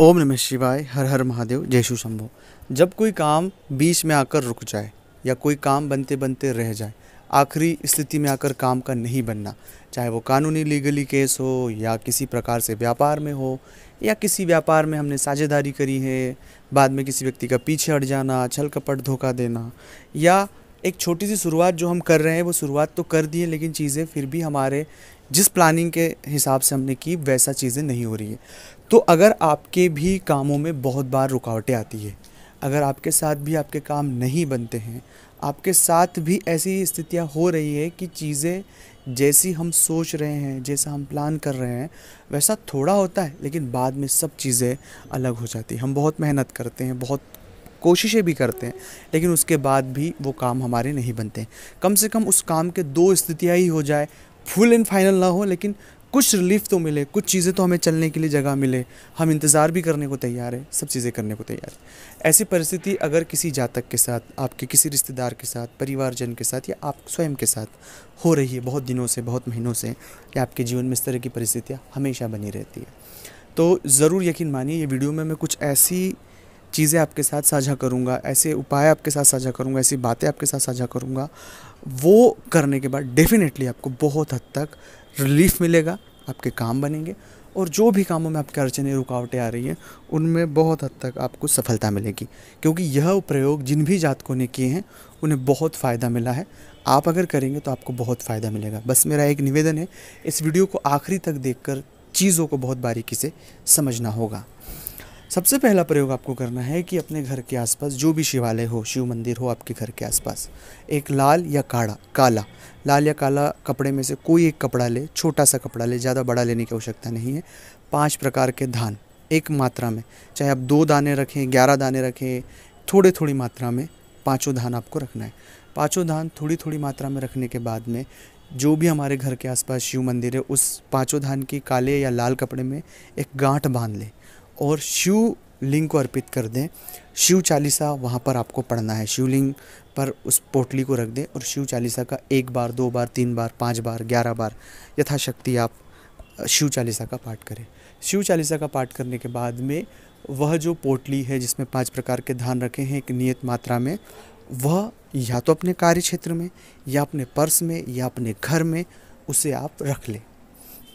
ओम नमः शिवाय हर हर महादेव जय शु शंभो जब कोई काम बीच में आकर रुक जाए या कोई काम बनते बनते रह जाए आखिरी स्थिति में आकर काम का नहीं बनना चाहे वो कानूनी लीगली केस हो या किसी प्रकार से व्यापार में हो या किसी व्यापार में हमने साझेदारी करी है बाद में किसी व्यक्ति का पीछे हट जाना छल कपट धोखा देना या एक छोटी सी शुरुआत जो हम कर रहे हैं वो शुरुआत तो कर दी है लेकिन चीज़ें फिर भी हमारे जिस प्लानिंग के हिसाब से हमने की वैसा चीज़ें नहीं हो रही है तो अगर आपके भी कामों में बहुत बार रुकावटें आती है अगर आपके साथ भी आपके काम नहीं बनते हैं आपके साथ भी ऐसी स्थितियां हो रही है कि चीज़ें जैसी हम सोच रहे हैं जैसा हम प्लान कर रहे हैं वैसा थोड़ा होता है लेकिन बाद में सब चीज़ें अलग हो जाती हैं हम बहुत मेहनत करते हैं बहुत कोशिशें भी करते हैं लेकिन उसके बाद भी वो काम हमारे नहीं बनते कम से कम उस काम के दो स्थितियाँ ही हो जाए फुल एंड फाइनल ना हो लेकिन कुछ रिलीफ तो मिले कुछ चीज़ें तो हमें चलने के लिए जगह मिले हम इंतज़ार भी करने को तैयार है सब चीज़ें करने को तैयार है ऐसी परिस्थिति अगर किसी जातक के साथ आपके किसी रिश्तेदार के साथ परिवारजन के साथ या आप स्वयं के साथ हो रही है बहुत दिनों से बहुत महीनों से या आपके जीवन में इस तरह की परिस्थितियाँ हमेशा बनी रहती है तो ज़रूर यकीन मानिए ये वीडियो में मैं कुछ ऐसी चीज़ें आपके साथ साझा करूँगा ऐसे उपाय आपके साथ साझा करूँगा ऐसी बातें आपके साथ साझा करूँगा वो करने के बाद डेफिनेटली आपको बहुत हद तक रिलीफ मिलेगा आपके काम बनेंगे और जो भी कामों में आपके अड़चने रुकावटें आ रही हैं उनमें बहुत हद तक आपको सफलता मिलेगी क्योंकि यह प्रयोग जिन भी जातकों ने किए हैं उन्हें बहुत फ़ायदा मिला है आप अगर करेंगे तो आपको बहुत फ़ायदा मिलेगा बस मेरा एक निवेदन है इस वीडियो को आखिरी तक देखकर चीज़ों को बहुत बारीकी से समझना होगा सबसे पहला प्रयोग आपको करना है कि अपने घर के आसपास जो भी शिवालय हो शिव मंदिर हो आपके घर के आसपास एक लाल या काड़ा काला लाल या काला कपड़े में से कोई एक कपड़ा ले छोटा सा कपड़ा ले ज़्यादा बड़ा लेने की आवश्यकता नहीं है पाँच प्रकार के धान एक मात्रा में चाहे आप दो दाने रखें ग्यारह दाने रखें थोड़े थोड़ी मात्रा में पाँचों धान आपको रखना है पाँचों धान थोड़ी थोड़ी मात्रा में रखने के बाद में जो भी हमारे घर के आसपास शिव मंदिर है उस पाँचों धान की काले या लाल कपड़े में एक गांठ बांध लें और शिव लिंग को अर्पित कर दें शिव चालीसा वहाँ पर आपको पढ़ना है शिवलिंग पर उस पोटली को रख दें और शिव चालीसा का एक बार दो बार तीन बार पाँच बार ग्यारह बार यथाशक्ति आप शिव चालीसा का पाठ करें शिव चालीसा का पाठ करने के बाद में वह जो पोटली है जिसमें पांच प्रकार के धान रखे हैं एक नियत मात्रा में वह या तो अपने कार्य क्षेत्र में या अपने पर्स में या अपने घर में उसे आप रख लें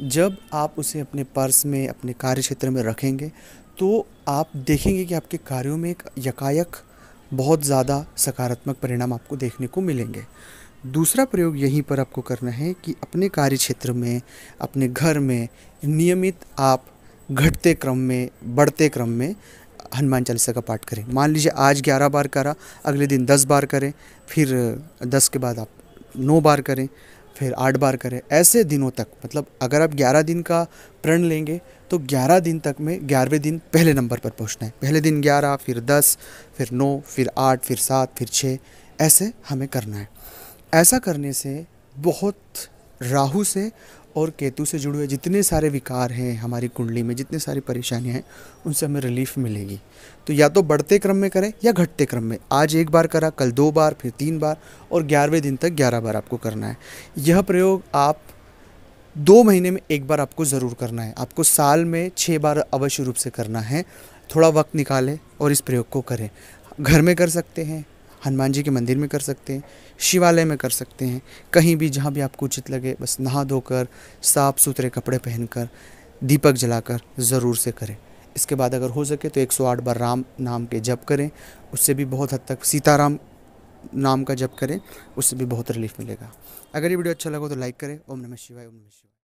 जब आप उसे अपने पर्स में अपने कार्य क्षेत्र में रखेंगे तो आप देखेंगे कि आपके कार्यों में एक यकायक बहुत ज़्यादा सकारात्मक परिणाम आपको देखने को मिलेंगे दूसरा प्रयोग यहीं पर आपको करना है कि अपने कार्य क्षेत्र में अपने घर में नियमित आप घटते क्रम में बढ़ते क्रम में हनुमान चालीसा का पाठ करें मान लीजिए आज 11 बार करा अगले दिन 10 बार करें फिर 10 के बाद आप 9 बार करें फिर आठ बार करें ऐसे दिनों तक मतलब अगर आप ग्यारह दिन का प्रण लेंगे तो ग्यारह दिन तक में ग्यारहवें दिन पहले नंबर पर पहुँचना है पहले दिन ग्यारह फिर दस फिर नौ फिर आठ फिर सात फिर छः ऐसे हमें करना है ऐसा करने से बहुत राहु से और केतु से जुड़े हुए जितने सारे विकार हैं हमारी कुंडली में जितने सारी परेशानियाँ हैं उनसे हमें रिलीफ मिलेगी तो या तो बढ़ते क्रम में करें या घटते क्रम में आज एक बार करा कल दो बार फिर तीन बार और ग्यारहवें दिन तक ग्यारह बार आपको करना है यह प्रयोग आप दो महीने में एक बार आपको ज़रूर करना है आपको साल में छः बार अवश्य रूप से करना है थोड़ा वक्त निकालें और इस प्रयोग को करें घर में कर सकते हैं हनुमान जी के मंदिर में कर सकते हैं शिवालय में कर सकते हैं कहीं भी जहाँ भी आपको उचित लगे बस नहा धोकर साफ सुथरे कपड़े पहनकर दीपक जलाकर ज़रूर से करें इसके बाद अगर हो सके तो 108 बार राम नाम के जप करें उससे भी बहुत हद तक सीताराम नाम का जप करें उससे भी बहुत रिलीफ मिलेगा अगर ये वीडियो अच्छा लगा तो लाइक करें ओम नमः शिवाय ओम नमः शिवाय